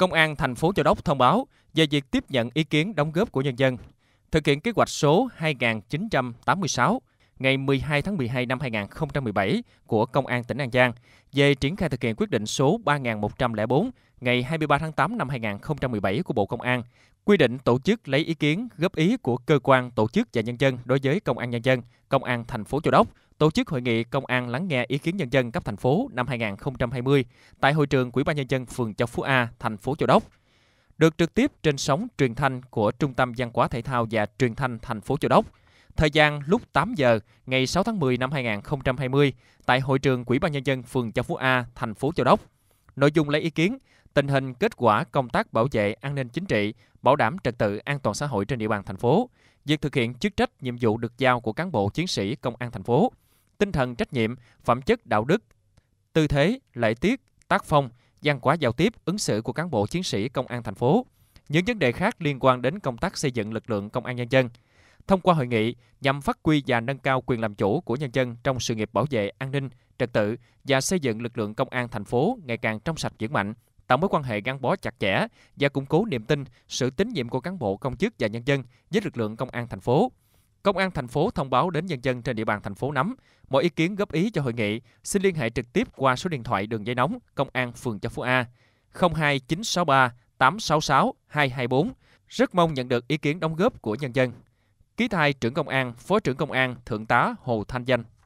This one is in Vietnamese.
Công an thành phố Châu Đốc thông báo về việc tiếp nhận ý kiến đóng góp của nhân dân, thực hiện kế hoạch số 2986 ngày 12 tháng 12 năm 2017 của Công an tỉnh An Giang về triển khai thực hiện quyết định số 3104 ngày 23 tháng 8 năm 2017 của Bộ Công an quy định tổ chức lấy ý kiến góp ý của cơ quan tổ chức và nhân dân đối với Công an nhân dân, Công an thành phố Châu Đốc tổ chức hội nghị công an lắng nghe ý kiến nhân dân cấp thành phố năm 2020 tại hội trường Quỹ ban nhân dân phường Châu Phú A, thành phố Châu Đốc được trực tiếp trên sóng truyền thanh của Trung tâm Văn hóa Thể thao và Truyền thanh thành phố Châu Đốc – Thời gian lúc 8 giờ ngày 6 tháng 10 năm 2020 tại hội trường Quỹ ban nhân dân phường Châu Phú A, thành phố Châu Đốc. Nội dung lấy ý kiến tình hình kết quả công tác bảo vệ an ninh chính trị, bảo đảm trật tự an toàn xã hội trên địa bàn thành phố, việc thực hiện chức trách nhiệm vụ được giao của cán bộ chiến sĩ công an thành phố, tinh thần trách nhiệm, phẩm chất đạo đức, tư thế, lễ tiết, tác phong, văn hóa giao tiếp, ứng xử của cán bộ chiến sĩ công an thành phố. Những vấn đề khác liên quan đến công tác xây dựng lực lượng công an nhân dân thông qua hội nghị nhằm phát huy và nâng cao quyền làm chủ của nhân dân trong sự nghiệp bảo vệ an ninh, trật tự và xây dựng lực lượng công an thành phố ngày càng trong sạch vững mạnh, tạo mối quan hệ gắn bó chặt chẽ và củng cố niềm tin, sự tín nhiệm của cán bộ công chức và nhân dân với lực lượng công an thành phố. Công an thành phố thông báo đến nhân dân trên địa bàn thành phố nắm. Mọi ý kiến góp ý cho hội nghị xin liên hệ trực tiếp qua số điện thoại đường dây nóng Công an phường Châu Phú A 02963 866 224. Rất mong nhận được ý kiến đóng góp của nhân dân. Ký thay trưởng công an, phó trưởng công an, thượng tá Hồ Thanh Danh